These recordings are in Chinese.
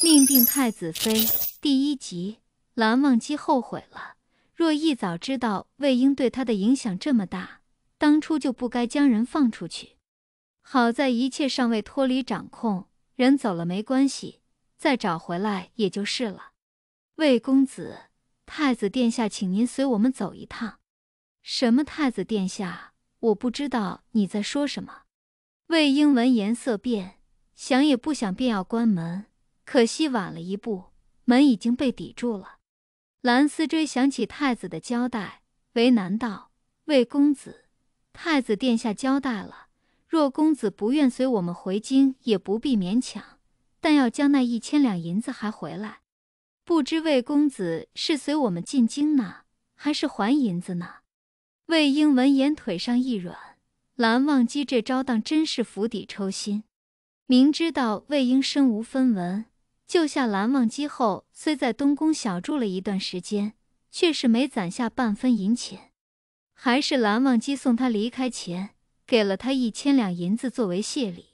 《命定太子妃》第一集，蓝忘机后悔了。若一早知道魏婴对他的影响这么大，当初就不该将人放出去。好在一切尚未脱离掌控，人走了没关系，再找回来也就是了。魏公子，太子殿下，请您随我们走一趟。什么太子殿下？我不知道你在说什么。魏婴闻言色变，想也不想便要关门。可惜晚了一步，门已经被抵住了。蓝思追想起太子的交代，为难道魏公子，太子殿下交代了，若公子不愿随我们回京，也不必勉强，但要将那一千两银子还回来。不知魏公子是随我们进京呢，还是还银子呢？魏婴闻言，腿上一软，蓝忘机这招当真是釜底抽薪，明知道魏婴身无分文。救下蓝忘机后，虽在东宫小住了一段时间，却是没攒下半分银钱。还是蓝忘机送他离开前，给了他一千两银子作为谢礼。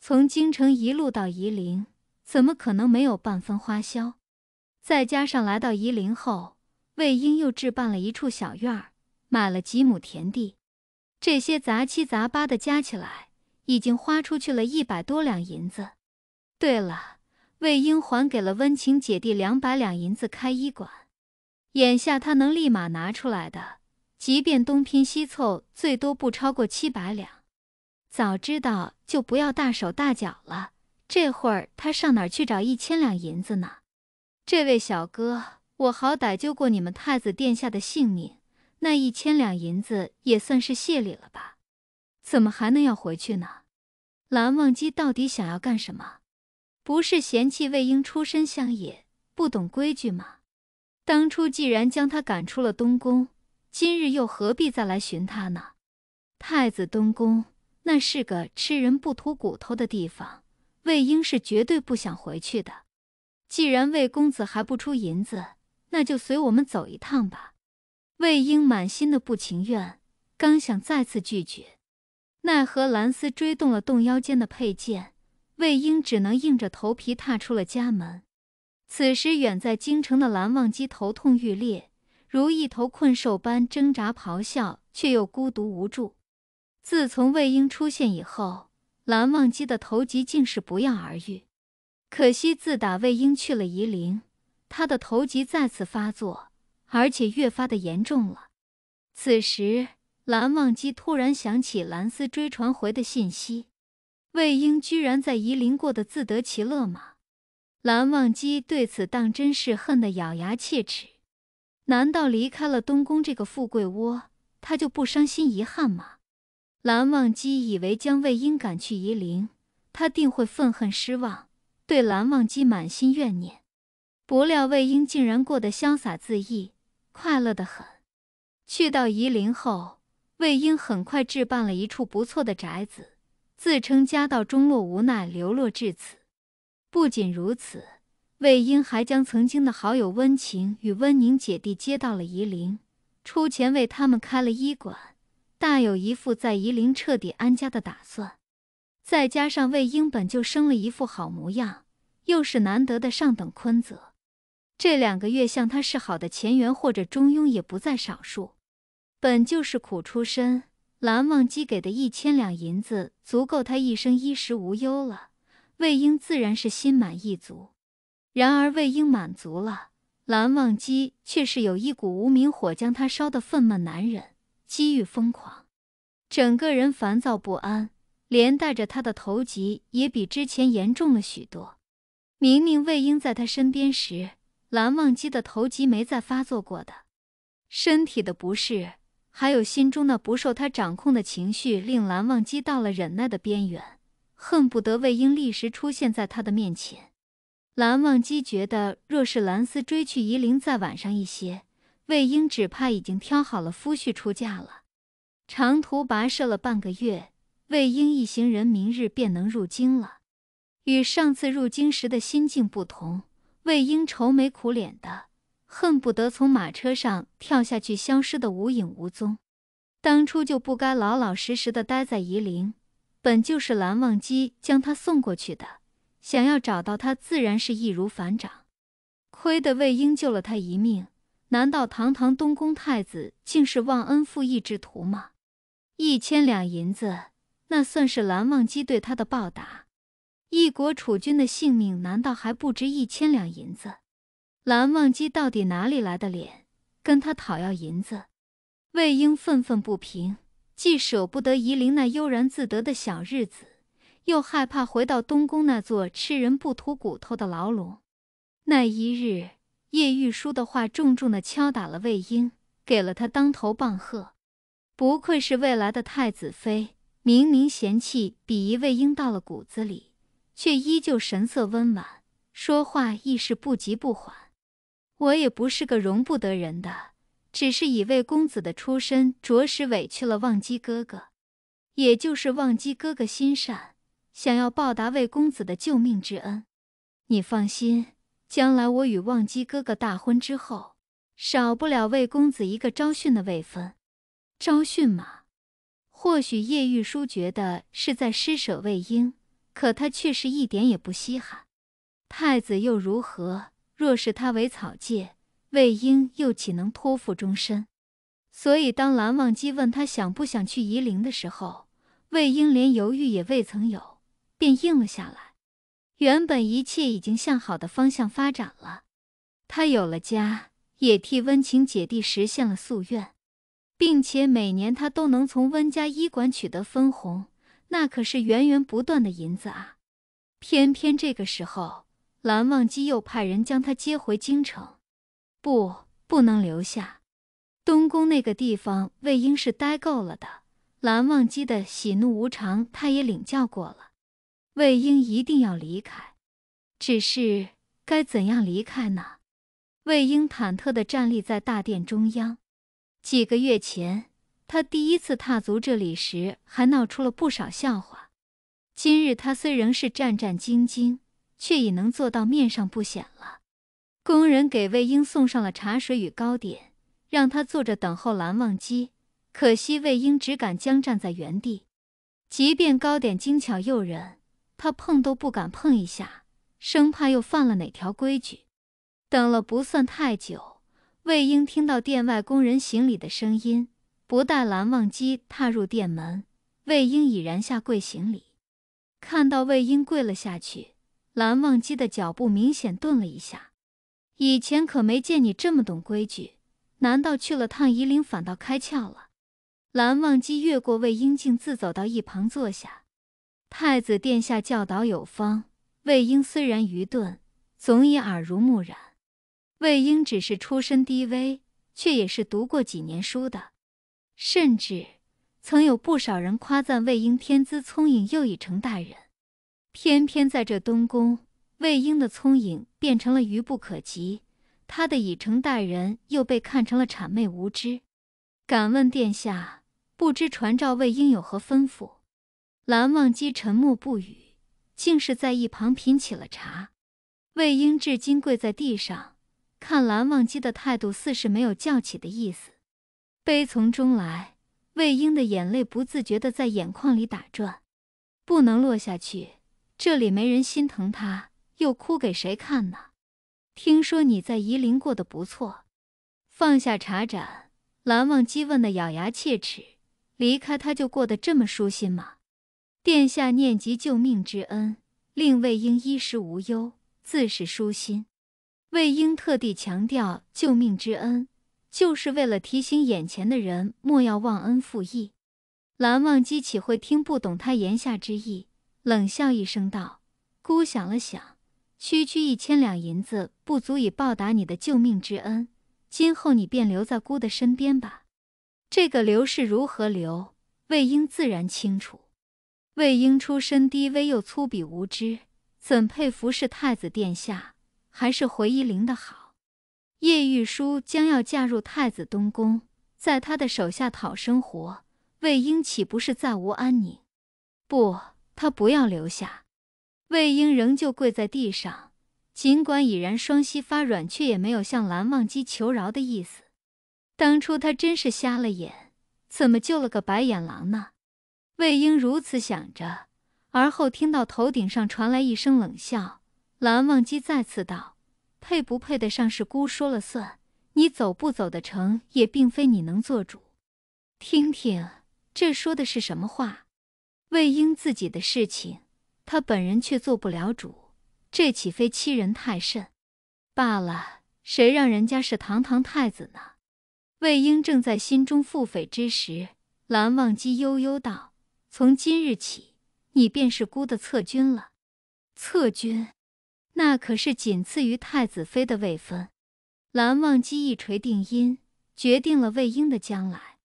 从京城一路到夷陵，怎么可能没有半分花销？再加上来到夷陵后，魏婴又置办了一处小院儿，买了几亩田地，这些杂七杂八的加起来，已经花出去了一百多两银子。对了。魏婴还给了温情姐弟两百两银子开医馆，眼下他能立马拿出来的，即便东拼西凑，最多不超过七百两。早知道就不要大手大脚了，这会儿他上哪儿去找一千两银子呢？这位小哥，我好歹救过你们太子殿下的性命，那一千两银子也算是谢礼了吧？怎么还能要回去呢？蓝忘机到底想要干什么？不是嫌弃魏婴出身乡野，不懂规矩吗？当初既然将他赶出了东宫，今日又何必再来寻他呢？太子东宫那是个吃人不吐骨头的地方，魏婴是绝对不想回去的。既然魏公子还不出银子，那就随我们走一趟吧。魏婴满心的不情愿，刚想再次拒绝，奈何蓝斯追动了动腰间的佩剑。魏婴只能硬着头皮踏出了家门。此时，远在京城的蓝忘机头痛欲裂，如一头困兽般挣扎咆哮，却又孤独无助。自从魏婴出现以后，蓝忘机的头疾竟是不药而愈。可惜，自打魏婴去了夷陵，他的头疾再次发作，而且越发的严重了。此时，蓝忘机突然想起蓝思追传回的信息。魏婴居然在夷陵过得自得其乐吗？蓝忘机对此当真是恨得咬牙切齿。难道离开了东宫这个富贵窝，他就不伤心遗憾吗？蓝忘机以为将魏婴赶去夷陵，他定会愤恨失望，对蓝忘机满心怨念。不料魏婴竟然过得潇洒自逸，快乐得很。去到夷陵后，魏婴很快置办了一处不错的宅子。自称家道中落，无奈流落至此。不仅如此，魏婴还将曾经的好友温情与温宁姐弟接到了夷陵，出钱为他们开了医馆，大有一副在夷陵彻底安家的打算。再加上魏婴本就生了一副好模样，又是难得的上等坤泽，这两个月向他示好的钱缘或者中庸也不在少数。本就是苦出身。蓝忘机给的一千两银子足够他一生衣食无忧了，魏婴自然是心满意足。然而魏婴满足了，蓝忘机却是有一股无名火将他烧得愤懑难忍，机遇疯狂，整个人烦躁不安，连带着他的头疾也比之前严重了许多。明明魏婴在他身边时，蓝忘机的头疾没再发作过的，身体的不适。还有心中那不受他掌控的情绪，令蓝忘机到了忍耐的边缘，恨不得魏婴立时出现在他的面前。蓝忘机觉得，若是蓝斯追去夷陵再晚上一些，魏婴只怕已经挑好了夫婿出嫁了。长途跋涉了半个月，魏婴一行人明日便能入京了。与上次入京时的心境不同，魏婴愁眉苦脸的。恨不得从马车上跳下去，消失的无影无踪。当初就不该老老实实的待在夷陵，本就是蓝忘机将他送过去的。想要找到他，自然是易如反掌。亏得魏婴救了他一命，难道堂堂东宫太子竟是忘恩负义之徒吗？一千两银子，那算是蓝忘机对他的报答。一国储君的性命，难道还不值一千两银子？蓝忘机到底哪里来的脸跟他讨要银子？魏婴愤愤不平，既舍不得夷陵那悠然自得的小日子，又害怕回到东宫那座吃人不吐骨头的牢笼。那一日，叶玉书的话重重的敲打了魏婴，给了他当头棒喝。不愧是未来的太子妃，明明嫌弃鄙夷魏婴到了骨子里，却依旧神色温婉，说话亦是不急不缓。我也不是个容不得人的，只是以魏公子的出身，着实委屈了忘机哥哥。也就是忘机哥哥心善，想要报答魏公子的救命之恩。你放心，将来我与忘机哥哥大婚之后，少不了魏公子一个招训的位分。招训嘛，或许叶玉书觉得是在施舍魏婴，可他却是一点也不稀罕。太子又如何？若是他为草芥，魏婴又岂能托付终身？所以，当蓝忘机问他想不想去夷陵的时候，魏婴连犹豫也未曾有，便应了下来。原本一切已经向好的方向发展了，他有了家，也替温情姐弟实现了夙愿，并且每年他都能从温家医馆取得分红，那可是源源不断的银子啊！偏偏这个时候。蓝忘机又派人将他接回京城，不，不能留下。东宫那个地方，魏婴是待够了的。蓝忘机的喜怒无常，他也领教过了。魏婴一定要离开，只是该怎样离开呢？魏婴忐忑地站立在大殿中央。几个月前，他第一次踏足这里时，还闹出了不少笑话。今日他虽仍是战战兢兢。却已能做到面上不显了。工人给魏婴送上了茶水与糕点，让他坐着等候蓝忘机。可惜魏婴只敢僵站在原地，即便糕点精巧诱人，他碰都不敢碰一下，生怕又犯了哪条规矩。等了不算太久，魏婴听到殿外工人行礼的声音，不待蓝忘机踏入殿门，魏婴已然下跪行礼。看到魏婴跪了下去。蓝忘机的脚步明显顿了一下，以前可没见你这么懂规矩，难道去了趟夷陵反倒开窍了？蓝忘机越过魏婴，径自走到一旁坐下。太子殿下教导有方，魏婴虽然愚钝，总也耳濡目染。魏婴只是出身低微，却也是读过几年书的，甚至曾有不少人夸赞魏婴天资聪颖，又已成大人。偏偏在这东宫，魏婴的聪颖变成了愚不可及，他的以诚待人又被看成了谄媚无知。敢问殿下，不知传召魏婴有何吩咐？蓝忘机沉默不语，竟是在一旁品起了茶。魏婴至今跪在地上，看蓝忘机的态度，似是没有叫起的意思。悲从中来，魏婴的眼泪不自觉地在眼眶里打转，不能落下去。这里没人心疼他，又哭给谁看呢？听说你在夷陵过得不错。放下茶盏，蓝忘机问得咬牙切齿：离开他就过得这么舒心吗？殿下念及救命之恩，令魏婴衣食无忧，自是舒心。魏婴特地强调救命之恩，就是为了提醒眼前的人莫要忘恩负义。蓝忘机岂会听不懂他言下之意？冷笑一声道：“姑想了想，区区一千两银子不足以报答你的救命之恩，今后你便留在姑的身边吧。这个留是如何留？魏婴自然清楚。魏婴出身低微又粗鄙无知，怎配服侍太子殿下？还是回夷陵的好。叶玉书将要嫁入太子东宫，在他的手下讨生活，魏婴岂不是再无安宁？不。”他不要留下，魏婴仍旧跪在地上，尽管已然双膝发软，却也没有向蓝忘机求饶的意思。当初他真是瞎了眼，怎么救了个白眼狼呢？魏婴如此想着，而后听到头顶上传来一声冷笑，蓝忘机再次道：“配不配得上是姑说了算，你走不走得成也并非你能做主。听听，这说的是什么话？”魏婴自己的事情，他本人却做不了主，这岂非欺人太甚？罢了，谁让人家是堂堂太子呢？魏婴正在心中腹诽之时，蓝忘机悠悠道：“从今日起，你便是孤的侧君了。侧君，那可是仅次于太子妃的位分。”蓝忘机一锤定音，决定了魏婴的将来。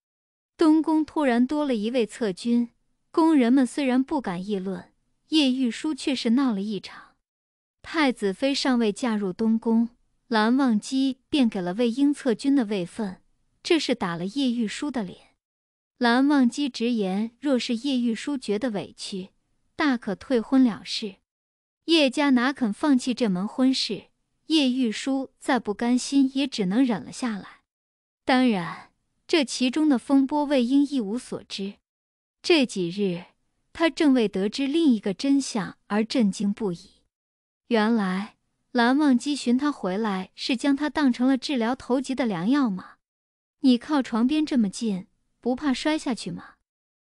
东宫突然多了一位侧君。工人们虽然不敢议论，叶玉书却是闹了一场。太子妃尚未嫁入东宫，蓝忘机便给了魏婴侧军的位分，这是打了叶玉书的脸。蓝忘机直言，若是叶玉书觉得委屈，大可退婚了事。叶家哪肯放弃这门婚事？叶玉书再不甘心，也只能忍了下来。当然，这其中的风波，魏婴一无所知。这几日，他正为得知另一个真相而震惊不已。原来蓝忘机寻他回来，是将他当成了治疗头疾的良药吗？你靠床边这么近，不怕摔下去吗？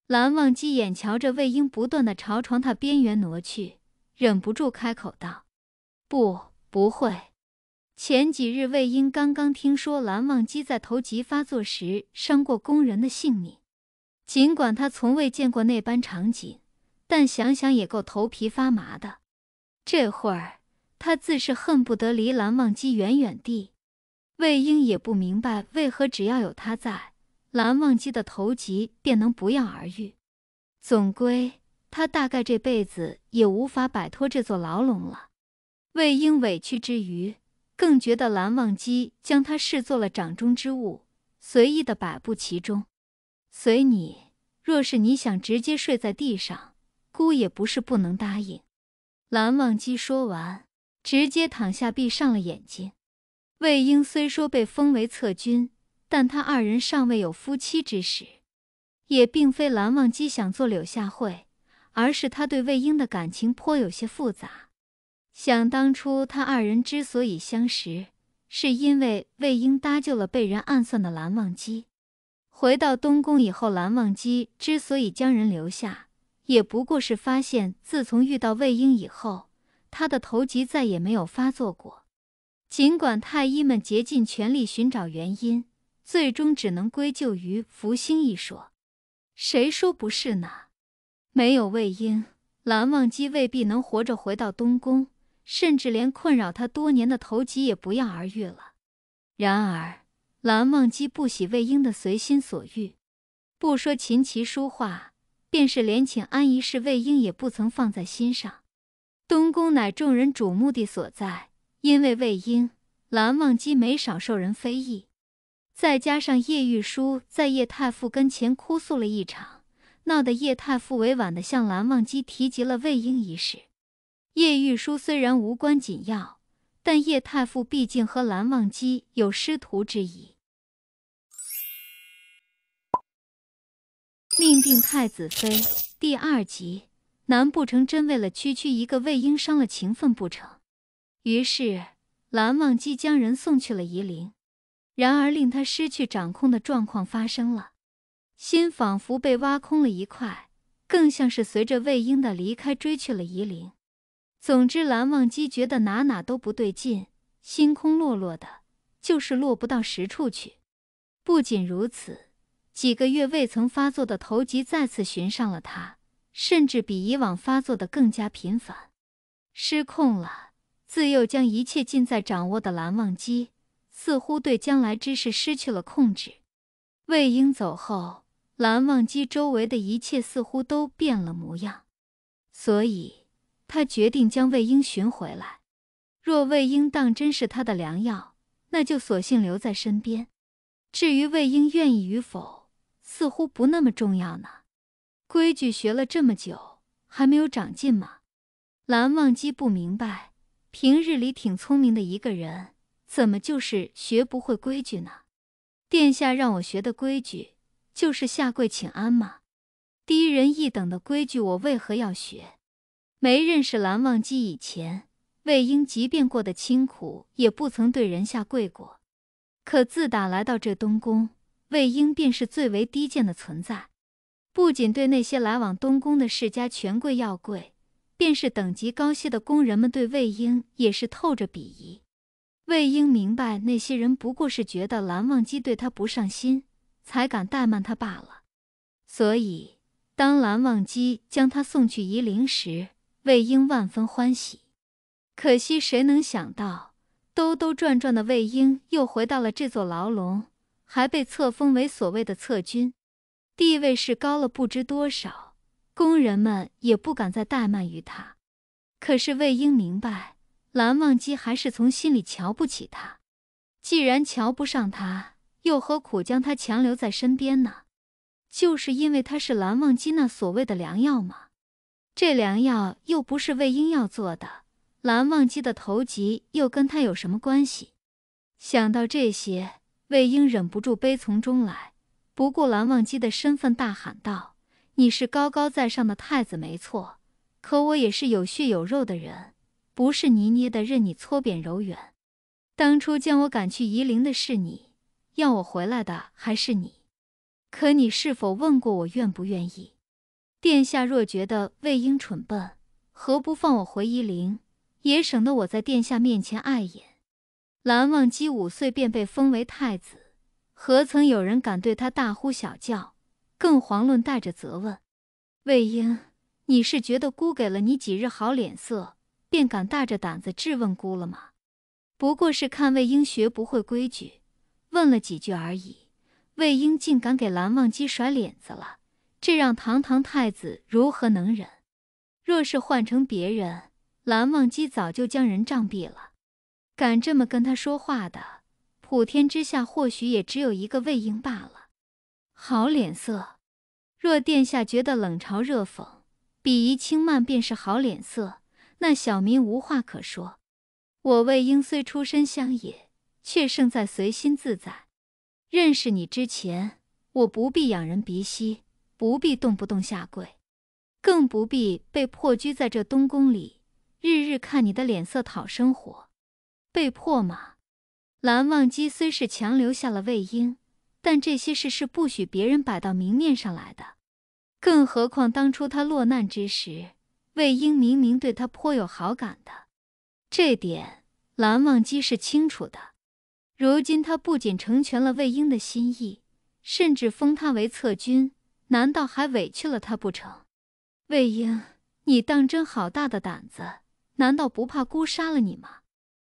蓝忘机眼瞧着魏婴不断的朝床榻边缘挪去，忍不住开口道：“不，不会。前几日魏婴刚刚听说蓝忘机在头疾发作时伤过工人的性命。”尽管他从未见过那般场景，但想想也够头皮发麻的。这会儿，他自是恨不得离蓝忘机远远地。魏婴也不明白为何只要有他在，蓝忘机的头疾便能不药而愈。总归，他大概这辈子也无法摆脱这座牢笼了。魏婴委屈之余，更觉得蓝忘机将他视作了掌中之物，随意的摆布其中。随你，若是你想直接睡在地上，姑也不是不能答应。蓝忘机说完，直接躺下，闭上了眼睛。魏婴虽说被封为侧君，但他二人尚未有夫妻之实，也并非蓝忘机想做柳下惠，而是他对魏婴的感情颇有些复杂。想当初，他二人之所以相识，是因为魏婴搭救了被人暗算的蓝忘机。回到东宫以后，蓝忘机之所以将人留下，也不过是发现自从遇到魏婴以后，他的头疾再也没有发作过。尽管太医们竭尽全力寻找原因，最终只能归咎于福星一说。谁说不是呢？没有魏婴，蓝忘机未必能活着回到东宫，甚至连困扰他多年的头疾也不药而愈了。然而。蓝忘机不喜魏婴的随心所欲，不说琴棋书画，便是连请安一事，魏婴也不曾放在心上。东宫乃众人瞩目的所在，因为魏婴，蓝忘机没少受人非议。再加上叶玉书在叶太傅跟前哭诉了一场，闹得叶太傅委婉地向蓝忘机提及了魏婴一事。叶玉书虽然无关紧要，但叶太傅毕竟和蓝忘机有师徒之谊。命定太子妃第二集，难不成真为了区区一个魏婴伤了情分不成？于是蓝忘机将人送去了夷陵，然而令他失去掌控的状况发生了，心仿佛被挖空了一块，更像是随着魏婴的离开追去了夷陵。总之，蓝忘机觉得哪哪都不对劲，心空落落的，就是落不到实处去。不仅如此。几个月未曾发作的头疾再次寻上了他，甚至比以往发作的更加频繁，失控了。自幼将一切尽在掌握的蓝忘机，似乎对将来之事失去了控制。魏婴走后，蓝忘机周围的一切似乎都变了模样，所以他决定将魏婴寻回来。若魏婴当真是他的良药，那就索性留在身边。至于魏婴愿意与否，似乎不那么重要呢。规矩学了这么久，还没有长进吗？蓝忘机不明白，平日里挺聪明的一个人，怎么就是学不会规矩呢？殿下让我学的规矩，就是下跪请安吗？低人一等的规矩，我为何要学？没认识蓝忘机以前，魏婴即便过得清苦，也不曾对人下跪过。可自打来到这东宫。魏婴便是最为低贱的存在，不仅对那些来往东宫的世家权贵要跪，便是等级高些的宫人们对魏婴也是透着鄙夷。魏婴明白，那些人不过是觉得蓝忘机对他不上心，才敢怠慢他罢了。所以，当蓝忘机将他送去夷陵时，魏婴万分欢喜。可惜，谁能想到，兜兜转转的魏婴又回到了这座牢笼。还被册封为所谓的策军，地位是高了不知多少，工人们也不敢再怠慢于他。可是魏婴明白，蓝忘机还是从心里瞧不起他。既然瞧不上他，又何苦将他强留在身边呢？就是因为他是蓝忘机那所谓的良药吗？这良药又不是魏婴要做的，蓝忘机的头级又跟他有什么关系？想到这些。魏婴忍不住悲从中来，不顾蓝忘机的身份，大喊道：“你是高高在上的太子没错，可我也是有血有肉的人，不是泥捏的，任你搓扁揉圆。当初将我赶去夷陵的是你，要我回来的还是你。可你是否问过我愿不愿意？殿下若觉得魏婴蠢笨，何不放我回夷陵，也省得我在殿下面前碍眼。”蓝忘机五岁便被封为太子，何曾有人敢对他大呼小叫？更遑论带着责问。魏婴，你是觉得姑给了你几日好脸色，便敢大着胆子质问姑了吗？不过是看魏婴学不会规矩，问了几句而已。魏婴竟敢给蓝忘机甩脸子了，这让堂堂太子如何能忍？若是换成别人，蓝忘机早就将人杖毙了。敢这么跟他说话的，普天之下或许也只有一个魏婴罢了。好脸色，若殿下觉得冷嘲热讽、鄙夷轻慢便是好脸色，那小民无话可说。我魏婴虽出身乡野，却胜在随心自在。认识你之前，我不必仰人鼻息，不必动不动下跪，更不必被迫居在这东宫里，日日看你的脸色讨生活。被迫吗？蓝忘机虽是强留下了魏婴，但这些事是不许别人摆到明面上来的。更何况当初他落难之时，魏婴明明对他颇有好感的，这点蓝忘机是清楚的。如今他不仅成全了魏婴的心意，甚至封他为侧军，难道还委屈了他不成？魏婴，你当真好大的胆子？难道不怕孤杀了你吗？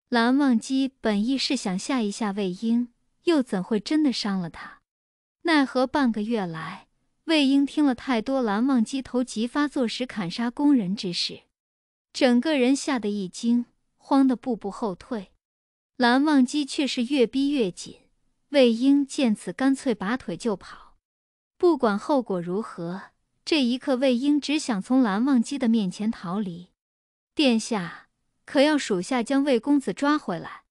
蓝忘机本意是想吓一吓魏婴，又怎会真的伤了他？奈何半个月来，魏婴听了太多蓝忘机头疾发作时砍杀工人之事，整个人吓得一惊，慌得步步后退。蓝忘机却是越逼越紧，魏婴见此，干脆拔腿就跑，不管后果如何。这一刻，魏婴只想从蓝忘机的面前逃离。殿下。可要属下将魏公子抓回来？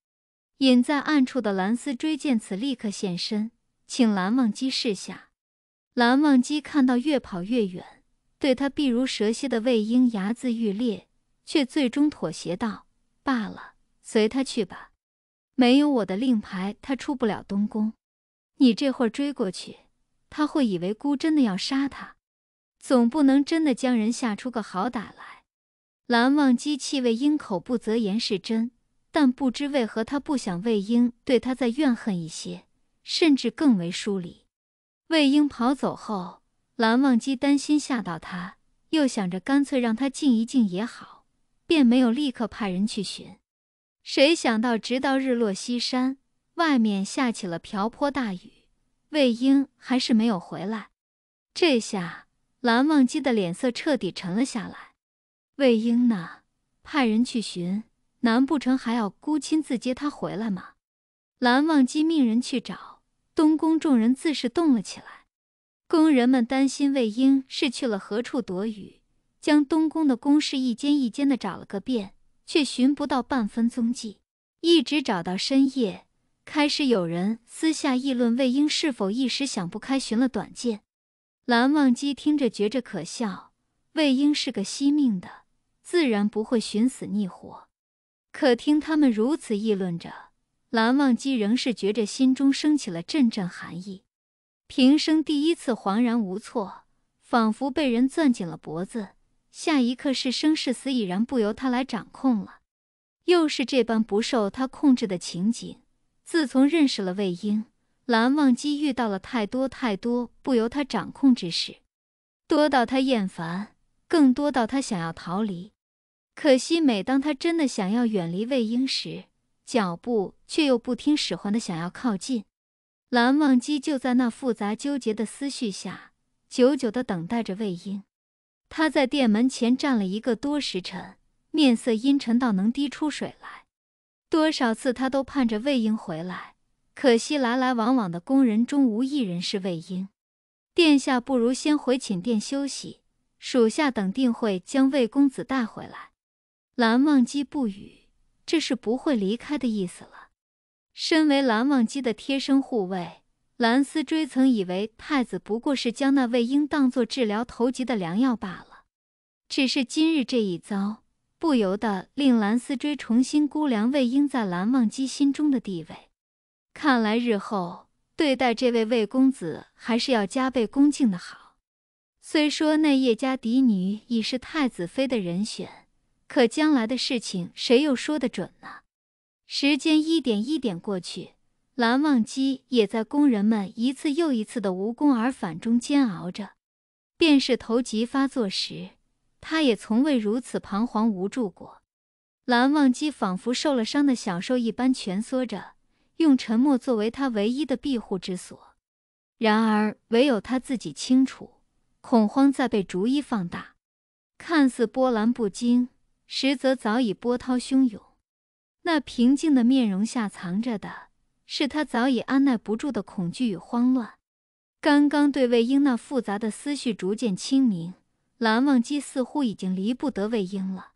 隐在暗处的蓝丝追见此，立刻现身，请蓝忘机示下。蓝忘机看到越跑越远，对他避如蛇蝎的魏婴，睚眦欲裂，却最终妥协道：“罢了，随他去吧。没有我的令牌，他出不了东宫。你这会儿追过去，他会以为姑真的要杀他，总不能真的将人吓出个好歹来。”蓝忘机气魏婴口不择言是真，但不知为何他不想魏婴对他再怨恨一些，甚至更为疏离。魏婴跑走后，蓝忘机担心吓到他，又想着干脆让他静一静也好，便没有立刻派人去寻。谁想到，直到日落西山，外面下起了瓢泼大雨，魏婴还是没有回来。这下，蓝忘机的脸色彻底沉了下来。魏婴呢？派人去寻，难不成还要孤亲自接他回来吗？蓝忘机命人去找东宫，众人自是动了起来。宫人们担心魏婴是去了何处躲雨，将东宫的宫室一间一间的找了个遍，却寻不到半分踪迹。一直找到深夜，开始有人私下议论魏婴是否一时想不开，寻了短见。蓝忘机听着觉着可笑，魏婴是个惜命的。自然不会寻死觅活，可听他们如此议论着，蓝忘机仍是觉着心中升起了阵阵寒意，平生第一次惶然无措，仿佛被人攥紧了脖子，下一刻是生是死已然不由他来掌控了。又是这般不受他控制的情景，自从认识了魏婴，蓝忘机遇到了太多太多不由他掌控之事，多到他厌烦，更多到他想要逃离。可惜，每当他真的想要远离魏婴时，脚步却又不听使唤的想要靠近。蓝忘机就在那复杂纠结的思绪下，久久地等待着魏婴。他在殿门前站了一个多时辰，面色阴沉到能滴出水来。多少次他都盼着魏婴回来，可惜来来往往的宫人中无一人是魏婴。殿下不如先回寝殿休息，属下等定会将魏公子带回来。蓝忘机不语，这是不会离开的意思了。身为蓝忘机的贴身护卫，蓝思追曾以为太子不过是将那魏婴当作治疗头疾的良药罢了。只是今日这一遭，不由得令蓝思追重新估量魏婴在蓝忘机心中的地位。看来日后对待这位魏公子，还是要加倍恭敬的好。虽说那叶家嫡女已是太子妃的人选。可将来的事情，谁又说得准呢？时间一点一点过去，蓝忘机也在工人们一次又一次的无功而返中煎熬着。便是头疾发作时，他也从未如此彷徨无助过。蓝忘机仿佛受了伤的小兽一般蜷缩着，用沉默作为他唯一的庇护之所。然而，唯有他自己清楚，恐慌在被逐一放大，看似波澜不惊。实则早已波涛汹涌，那平静的面容下藏着的是他早已按耐不住的恐惧与慌乱。刚刚对魏婴那复杂的思绪逐渐清明，蓝忘机似乎已经离不得魏婴了。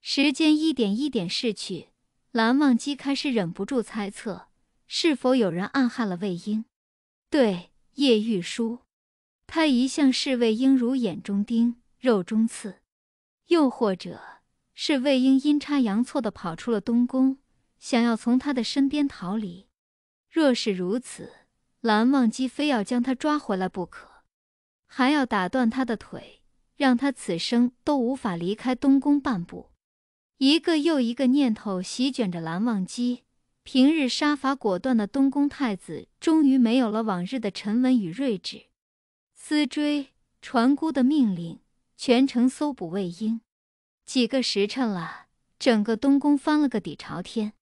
时间一点一点逝去，蓝忘机开始忍不住猜测，是否有人暗害了魏婴？对，叶玉书，他一向视魏婴如眼中钉、肉中刺，又或者……是魏婴阴差阳错地跑出了东宫，想要从他的身边逃离。若是如此，蓝忘机非要将他抓回来不可，还要打断他的腿，让他此生都无法离开东宫半步。一个又一个念头席卷着蓝忘机，平日杀伐果断的东宫太子，终于没有了往日的沉稳与睿智。思追传姑的命令，全城搜捕魏婴。几个时辰了，整个东宫翻了个底朝天，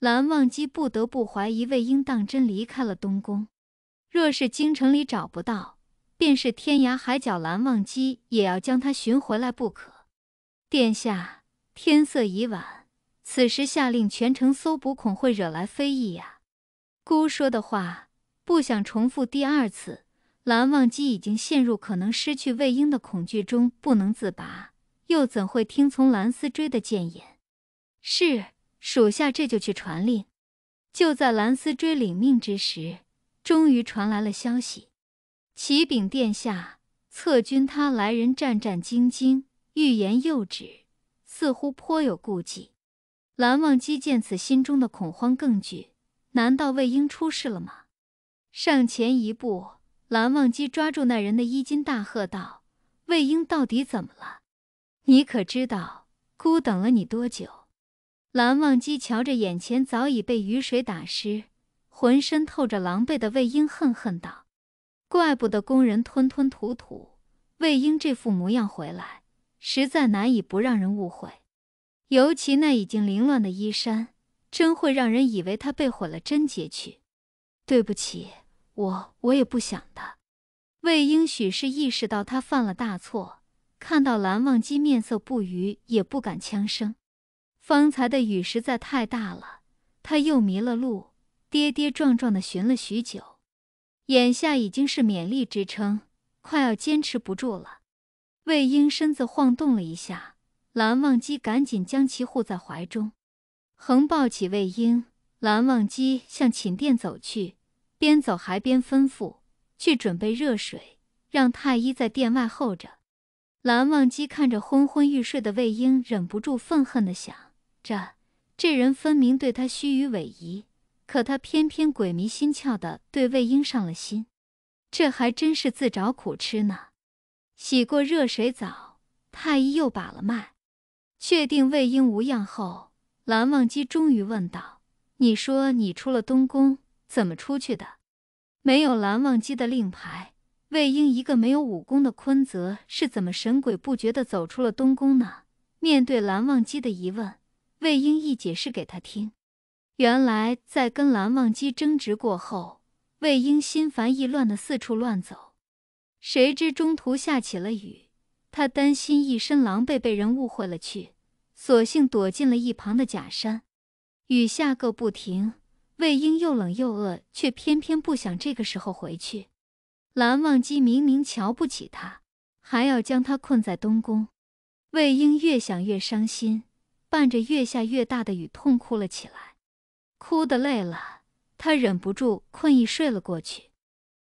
蓝忘机不得不怀疑魏婴当真离开了东宫。若是京城里找不到，便是天涯海角，蓝忘机也要将他寻回来不可。殿下，天色已晚，此时下令全城搜捕，恐会惹来非议呀。姑说的话不想重复第二次。蓝忘机已经陷入可能失去魏婴的恐惧中，不能自拔。又怎会听从蓝思追的谏言？是属下这就去传令。就在蓝思追领命之时，终于传来了消息。启禀殿下，策军他来人战战兢兢，欲言又止，似乎颇有顾忌。蓝忘机见此，心中的恐慌更剧。难道魏婴出事了吗？上前一步，蓝忘机抓住那人的衣襟，大喝道：“魏婴到底怎么了？”你可知道，姑等了你多久？蓝忘机瞧着眼前早已被雨水打湿、浑身透着狼狈的魏婴，恨恨道：“怪不得宫人吞吞吐吐，魏婴这副模样回来，实在难以不让人误会。尤其那已经凌乱的衣衫，真会让人以为他被毁了贞洁去。”对不起，我我也不想的。魏婴许是意识到他犯了大错。看到蓝忘机面色不愉，也不敢呛声。方才的雨实在太大了，他又迷了路，跌跌撞撞的寻了许久，眼下已经是勉力支撑，快要坚持不住了。魏婴身子晃动了一下，蓝忘机赶紧将其护在怀中，横抱起魏婴。蓝忘机向寝殿走去，边走还边吩咐：“去准备热水，让太医在殿外候着。”蓝忘机看着昏昏欲睡的魏婴，忍不住愤恨地想着：“这人分明对他虚与委蛇，可他偏偏鬼迷心窍地对魏婴上了心，这还真是自找苦吃呢。”洗过热水澡，太医又把了脉，确定魏婴无恙后，蓝忘机终于问道：“你说你出了东宫，怎么出去的？没有蓝忘机的令牌。”魏婴一个没有武功的坤泽是怎么神鬼不觉地走出了东宫呢？面对蓝忘机的疑问，魏婴一解释给他听。原来，在跟蓝忘机争执过后，魏婴心烦意乱地四处乱走。谁知中途下起了雨，他担心一身狼狈被人误会了去，索性躲进了一旁的假山。雨下个不停，魏婴又冷又饿，却偏偏不想这个时候回去。蓝忘机明明瞧不起他，还要将他困在东宫。魏婴越想越伤心，伴着越下越大的雨，痛哭了起来。哭得累了，他忍不住困意睡了过去。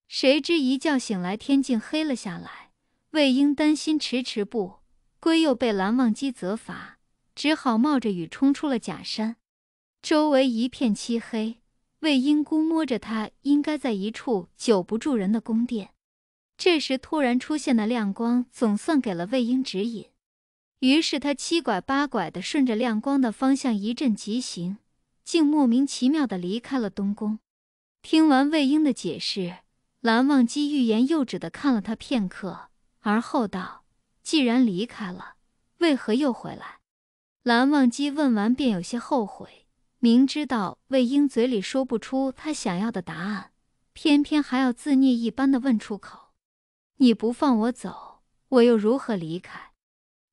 谁知一觉醒来，天竟黑了下来。魏婴担心迟迟不归又被蓝忘机责罚，只好冒着雨冲出了假山。周围一片漆黑。魏婴估摸着他应该在一处久不住人的宫殿，这时突然出现的亮光总算给了魏婴指引，于是他七拐八拐的顺着亮光的方向一阵疾行，竟莫名其妙的离开了东宫。听完魏婴的解释，蓝忘机欲言又止的看了他片刻，而后道：“既然离开了，为何又回来？”蓝忘机问完便有些后悔。明知道魏婴嘴里说不出他想要的答案，偏偏还要自虐一般的问出口：“你不放我走，我又如何离开？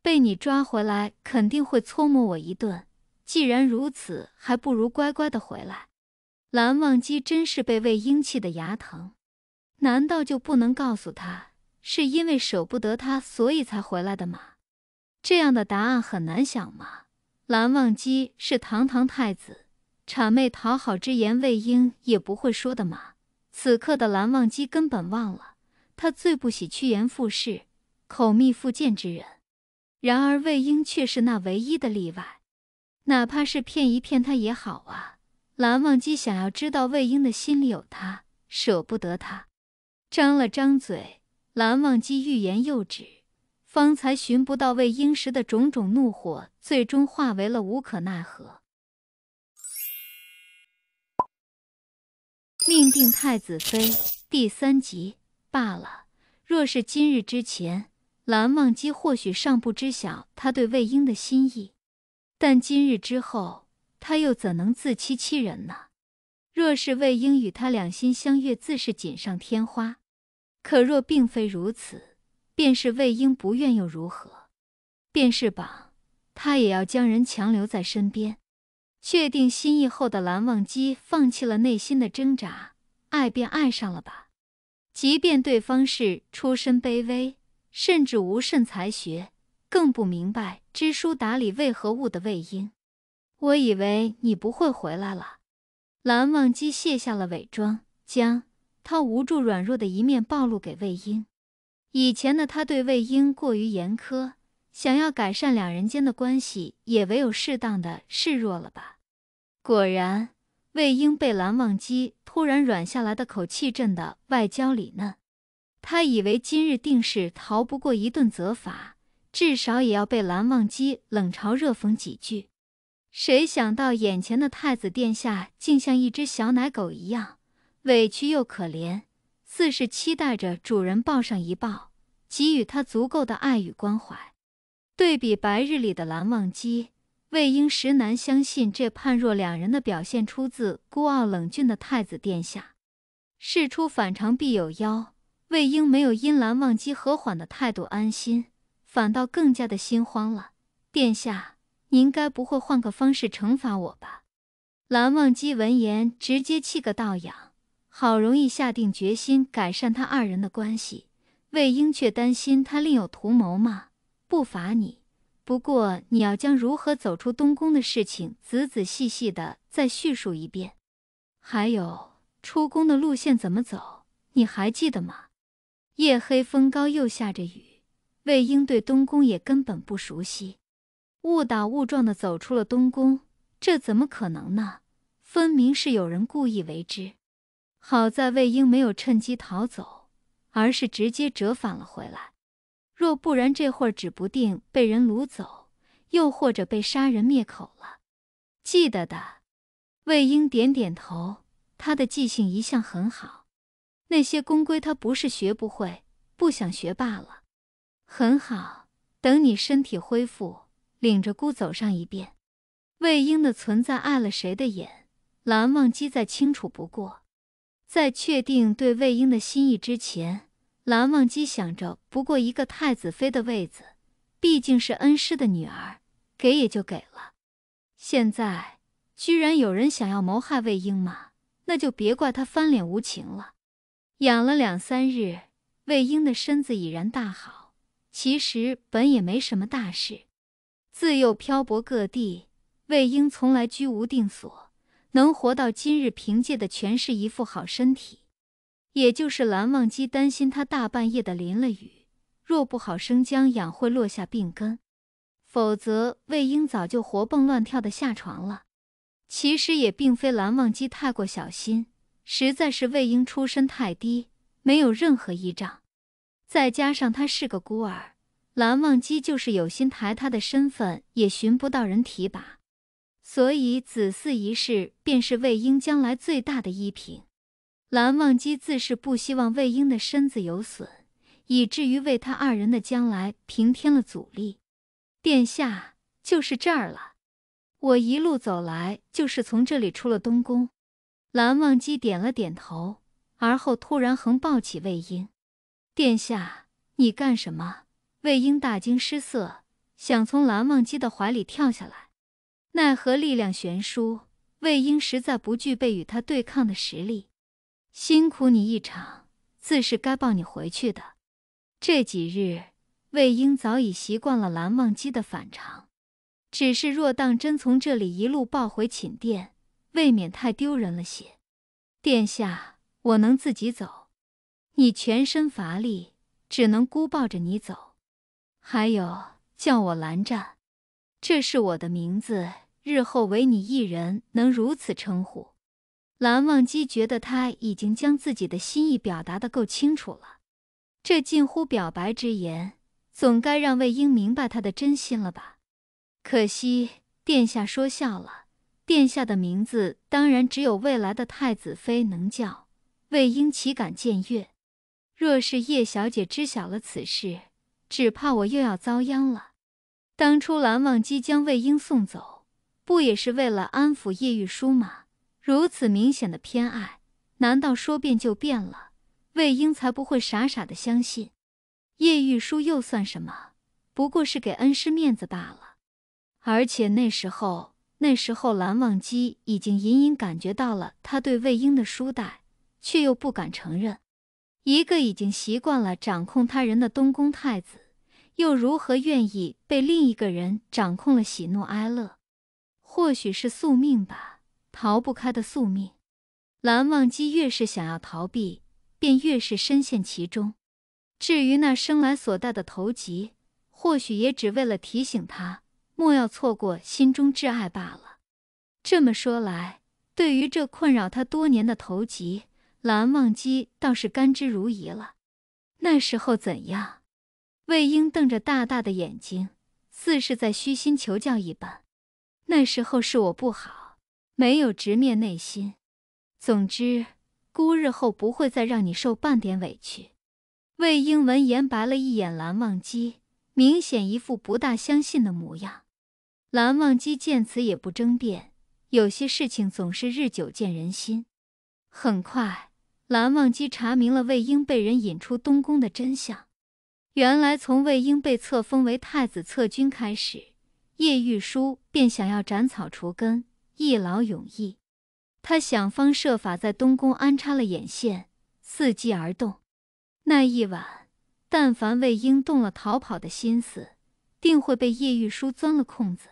被你抓回来肯定会搓磨我一顿。既然如此，还不如乖乖的回来。”蓝忘机真是被魏婴气得牙疼。难道就不能告诉他是因为舍不得他，所以才回来的吗？这样的答案很难想吗？蓝忘机是堂堂太子。谄媚讨好之言，魏婴也不会说的嘛。此刻的蓝忘机根本忘了，他最不喜趋炎附势、口蜜腹剑之人。然而魏婴却是那唯一的例外，哪怕是骗一骗他也好啊。蓝忘机想要知道魏婴的心里有他，舍不得他。张了张嘴，蓝忘机欲言又止，方才寻不到魏婴时的种种怒火，最终化为了无可奈何。命定太子妃第三集罢了。若是今日之前，蓝忘机或许尚不知晓他对魏婴的心意，但今日之后，他又怎能自欺欺人呢？若是魏婴与他两心相悦，自是锦上添花；可若并非如此，便是魏婴不愿又如何？便是绑他，也要将人强留在身边。确定心意后的蓝忘机放弃了内心的挣扎，爱便爱上了吧。即便对方是出身卑微，甚至无甚才学，更不明白知书达理为何物的魏婴，我以为你不会回来了。蓝忘机卸下了伪装，将他无助软弱的一面暴露给魏婴。以前的他对魏婴过于严苛，想要改善两人间的关系，也唯有适当的示弱了吧。果然，魏婴被蓝忘机突然软下来的口气震得外焦里嫩。他以为今日定是逃不过一顿责罚，至少也要被蓝忘机冷嘲热讽几句。谁想到眼前的太子殿下竟像一只小奶狗一样，委屈又可怜，似是期待着主人抱上一抱，给予他足够的爱与关怀。对比白日里的蓝忘机。魏婴实难相信，这判若两人的表现出自孤傲冷峻的太子殿下。事出反常必有妖，魏婴没有因蓝忘机和缓的态度安心，反倒更加的心慌了。殿下，您该不会换个方式惩罚我吧？蓝忘机闻言直接气个倒仰，好容易下定决心改善他二人的关系，魏婴却担心他另有图谋嘛，不罚你。不过，你要将如何走出东宫的事情仔仔细细的再叙述一遍，还有出宫的路线怎么走，你还记得吗？夜黑风高又下着雨，魏婴对东宫也根本不熟悉，误打误撞的走出了东宫，这怎么可能呢？分明是有人故意为之。好在魏婴没有趁机逃走，而是直接折返了回来。若不然，这会儿指不定被人掳走，又或者被杀人灭口了。记得的，魏婴点点头，他的记性一向很好。那些宫规他不是学不会，不想学罢了。很好，等你身体恢复，领着姑走上一遍。魏婴的存在碍了谁的眼？蓝忘机再清楚不过，在确定对魏婴的心意之前。蓝忘机想着，不过一个太子妃的位子，毕竟是恩师的女儿，给也就给了。现在居然有人想要谋害魏婴吗？那就别怪他翻脸无情了。养了两三日，魏婴的身子已然大好。其实本也没什么大事。自幼漂泊各地，魏婴从来居无定所，能活到今日，凭借的全是一副好身体。也就是蓝忘机担心他大半夜的淋了雨，若不好生姜养会落下病根，否则魏婴早就活蹦乱跳的下床了。其实也并非蓝忘机太过小心，实在是魏婴出身太低，没有任何依仗，再加上他是个孤儿，蓝忘机就是有心抬他的身份，也寻不到人提拔。所以子嗣一事，便是魏婴将来最大的依凭。蓝忘机自是不希望魏婴的身子有损，以至于为他二人的将来平添了阻力。殿下，就是这儿了。我一路走来，就是从这里出了东宫。蓝忘机点了点头，而后突然横抱起魏婴。殿下，你干什么？魏婴大惊失色，想从蓝忘机的怀里跳下来，奈何力量悬殊，魏婴实在不具备与他对抗的实力。辛苦你一场，自是该抱你回去的。这几日，魏婴早已习惯了蓝忘机的反常，只是若当真从这里一路抱回寝殿，未免太丢人了些。殿下，我能自己走，你全身乏力，只能孤抱着你走。还有，叫我蓝湛，这是我的名字，日后唯你一人能如此称呼。蓝忘机觉得他已经将自己的心意表达的够清楚了，这近乎表白之言，总该让魏婴明白他的真心了吧？可惜殿下说笑了，殿下的名字当然只有未来的太子妃能叫，魏婴岂敢僭越？若是叶小姐知晓了此事，只怕我又要遭殃了。当初蓝忘机将魏婴送走，不也是为了安抚叶玉书吗？如此明显的偏爱，难道说变就变了？魏婴才不会傻傻的相信。叶玉书又算什么？不过是给恩师面子罢了。而且那时候，那时候蓝忘机已经隐隐感觉到了他对魏婴的疏淡，却又不敢承认。一个已经习惯了掌控他人的东宫太子，又如何愿意被另一个人掌控了喜怒哀乐？或许是宿命吧。逃不开的宿命，蓝忘机越是想要逃避，便越是深陷其中。至于那生来所带的头疾，或许也只为了提醒他莫要错过心中挚爱罢了。这么说来，对于这困扰他多年的头疾，蓝忘机倒是甘之如饴了。那时候怎样？魏婴瞪着大大的眼睛，似是在虚心求教一般。那时候是我不好。没有直面内心。总之，孤日后不会再让你受半点委屈。魏婴闻言，白了一眼蓝忘机，明显一副不大相信的模样。蓝忘机见此，也不争辩。有些事情总是日久见人心。很快，蓝忘机查明了魏婴被人引出东宫的真相。原来，从魏婴被册封为太子侧君开始，叶玉书便想要斩草除根。一劳永逸，他想方设法在东宫安插了眼线，伺机而动。那一晚，但凡魏婴动了逃跑的心思，定会被叶玉书钻了空子。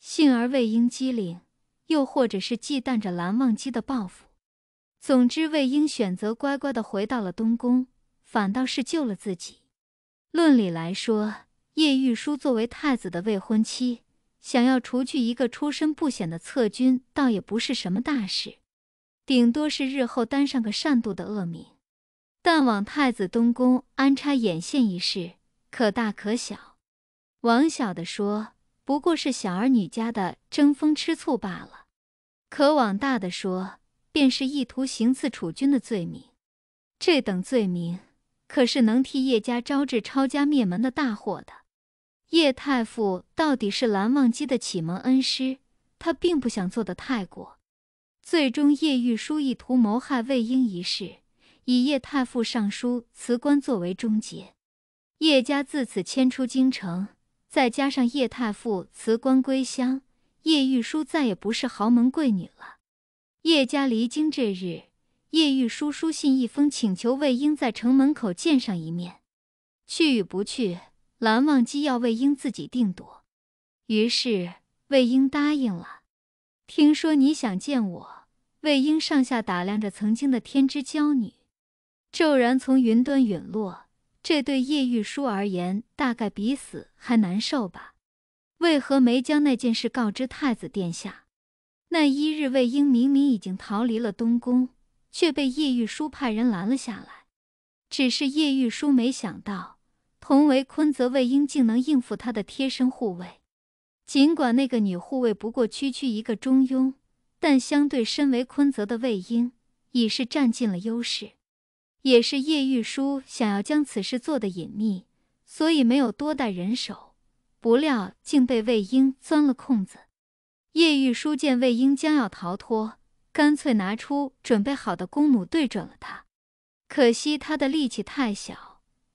幸而魏婴机灵，又或者是忌惮着蓝忘机的报复，总之魏婴选择乖乖的回到了东宫，反倒是救了自己。论理来说，叶玉书作为太子的未婚妻。想要除去一个出身不显的侧军，倒也不是什么大事，顶多是日后担上个善妒的恶名。但往太子东宫安插眼线一事，可大可小。往小的说，不过是小儿女家的争风吃醋罢了；可往大的说，便是意图行刺储君的罪名。这等罪名，可是能替叶家招致抄家灭门的大祸的。叶太傅到底是蓝忘机的启蒙恩师，他并不想做的太过。最终，叶玉书意图谋害魏婴一事，以叶太傅上书辞官作为终结。叶家自此迁出京城，再加上叶太傅辞官归乡，叶玉书再也不是豪门贵女了。叶家离京这日，叶玉书书信一封，请求魏婴在城门口见上一面。去与不去？蓝忘机要魏婴自己定夺，于是魏婴答应了。听说你想见我，魏婴上下打量着曾经的天之娇女，骤然从云端陨落，这对叶玉书而言，大概比死还难受吧？为何没将那件事告知太子殿下？那一日，魏婴明明已经逃离了东宫，却被叶玉书派人拦了下来。只是叶玉书没想到。同为坤泽，魏婴竟能应付他的贴身护卫。尽管那个女护卫不过区区一个中庸，但相对身为坤泽的魏婴，已是占尽了优势。也是叶玉书想要将此事做得隐秘，所以没有多带人手。不料竟被魏婴钻了空子。叶玉书见魏婴将要逃脱，干脆拿出准备好的弓弩对准了他。可惜他的力气太小。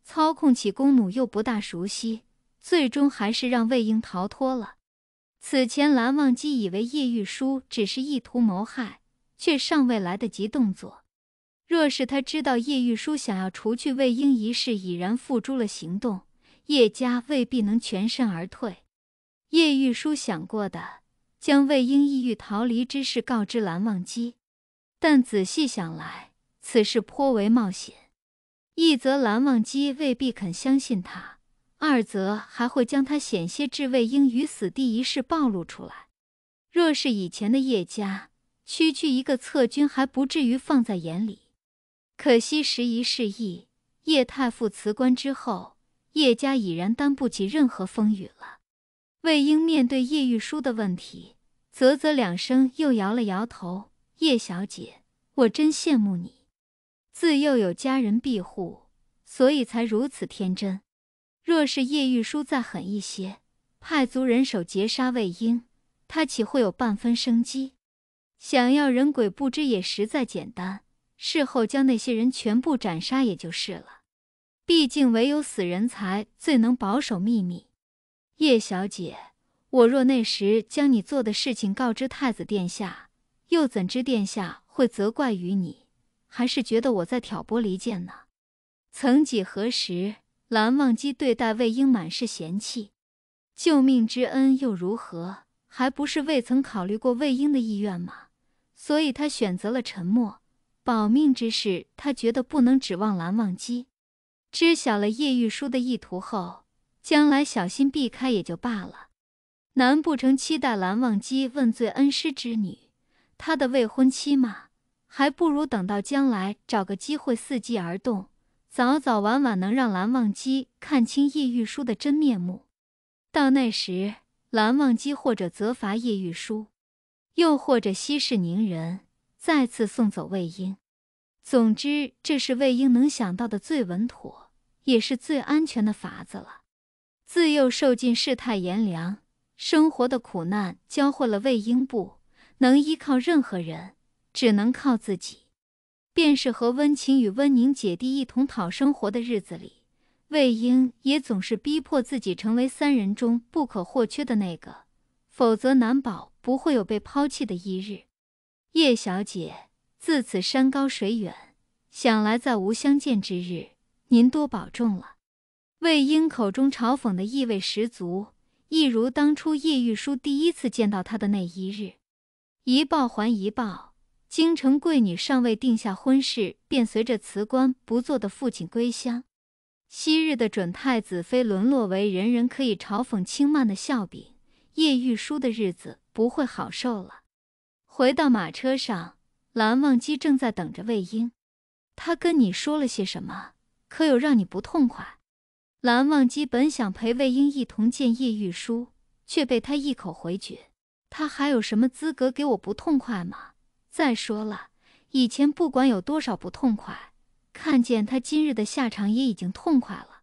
操控起弓弩又不大熟悉，最终还是让魏婴逃脱了。此前蓝忘机以为叶玉书只是意图谋害，却尚未来得及动作。若是他知道叶玉书想要除去魏婴一事已然付诸了行动，叶家未必能全身而退。叶玉书想过的将魏婴意欲逃离之事告知蓝忘机，但仔细想来，此事颇为冒险。一则蓝忘机未必肯相信他，二则还会将他险些置魏婴于死地一事暴露出来。若是以前的叶家，区区一个侧军还不至于放在眼里。可惜时移世易，叶太傅辞官之后，叶家已然担不起任何风雨了。魏婴面对叶玉书的问题，啧啧两声，又摇了摇头：“叶小姐，我真羡慕你。”自幼有家人庇护，所以才如此天真。若是叶玉书再狠一些，派族人手截杀魏婴，他岂会有半分生机？想要人鬼不知也实在简单，事后将那些人全部斩杀也就是了。毕竟唯有死人才最能保守秘密。叶小姐，我若那时将你做的事情告知太子殿下，又怎知殿下会责怪于你？还是觉得我在挑拨离间呢。曾几何时，蓝忘机对待魏婴满是嫌弃，救命之恩又如何？还不是未曾考虑过魏婴的意愿吗？所以，他选择了沉默。保命之事，他觉得不能指望蓝忘机。知晓了叶玉书的意图后，将来小心避开也就罢了。难不成期待蓝忘机问罪恩师之女，他的未婚妻吗？还不如等到将来找个机会伺机而动，早早晚晚能让蓝忘机看清叶玉书的真面目。到那时，蓝忘机或者责罚叶玉书，又或者息事宁人，再次送走魏婴。总之，这是魏婴能想到的最稳妥，也是最安全的法子了。自幼受尽世态炎凉，生活的苦难教会了魏婴，不能依靠任何人。只能靠自己。便是和温情与温宁姐弟一同讨生活的日子里，魏婴也总是逼迫自己成为三人中不可或缺的那个，否则难保不会有被抛弃的一日。叶小姐，自此山高水远，想来再无相见之日，您多保重了。魏婴口中嘲讽的意味十足，一如当初叶玉书第一次见到他的那一日，一报还一报。京城贵女尚未定下婚事，便随着辞官不做的父亲归乡。昔日的准太子妃，沦落为人人可以嘲讽轻慢的笑柄。叶玉书的日子不会好受了。回到马车上，蓝忘机正在等着魏婴。他跟你说了些什么？可有让你不痛快？蓝忘机本想陪魏婴一同见叶玉书，却被他一口回绝。他还有什么资格给我不痛快吗？再说了，以前不管有多少不痛快，看见他今日的下场也已经痛快了。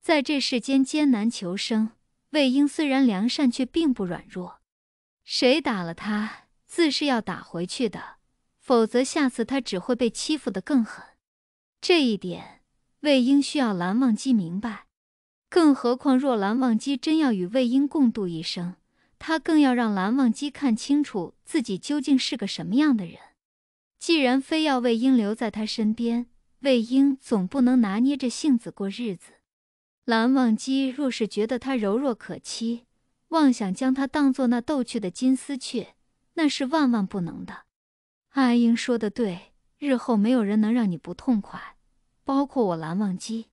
在这世间艰难求生，魏婴虽然良善，却并不软弱。谁打了他，自是要打回去的，否则下次他只会被欺负的更狠。这一点，魏婴需要蓝忘机明白。更何况，若蓝忘机真要与魏婴共度一生。他更要让蓝忘机看清楚自己究竟是个什么样的人。既然非要魏婴留在他身边，魏婴总不能拿捏着性子过日子。蓝忘机若是觉得他柔弱可欺，妄想将他当做那逗趣的金丝雀，那是万万不能的。阿英说的对，日后没有人能让你不痛快，包括我蓝忘机。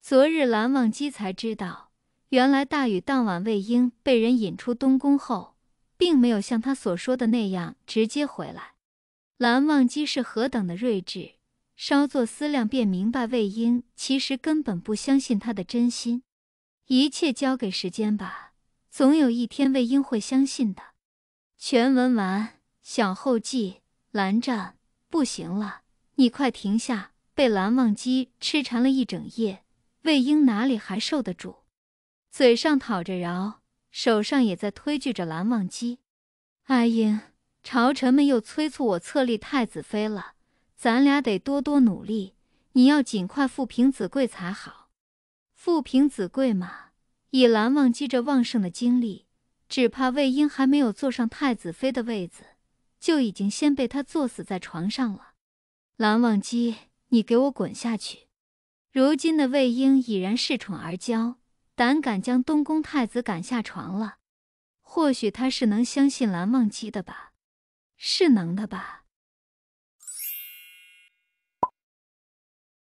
昨日蓝忘机才知道。原来大雨当晚，魏婴被人引出东宫后，并没有像他所说的那样直接回来。蓝忘机是何等的睿智，稍作思量便明白魏婴其实根本不相信他的真心。一切交给时间吧，总有一天魏婴会相信的。全文完，想后记。蓝湛，不行了，你快停下！被蓝忘机痴缠了一整夜，魏婴哪里还受得住？嘴上讨着饶，手上也在推拒着蓝忘机。阿英，朝臣们又催促我册立太子妃了，咱俩得多多努力。你要尽快复平子贵才好。复平子贵嘛，以蓝忘机这旺盛的精力，只怕魏婴还没有坐上太子妃的位子，就已经先被他坐死在床上了。蓝忘机，你给我滚下去！如今的魏婴已然恃宠而骄。胆敢将东宫太子赶下床了，或许他是能相信蓝忘机的吧，是能的吧。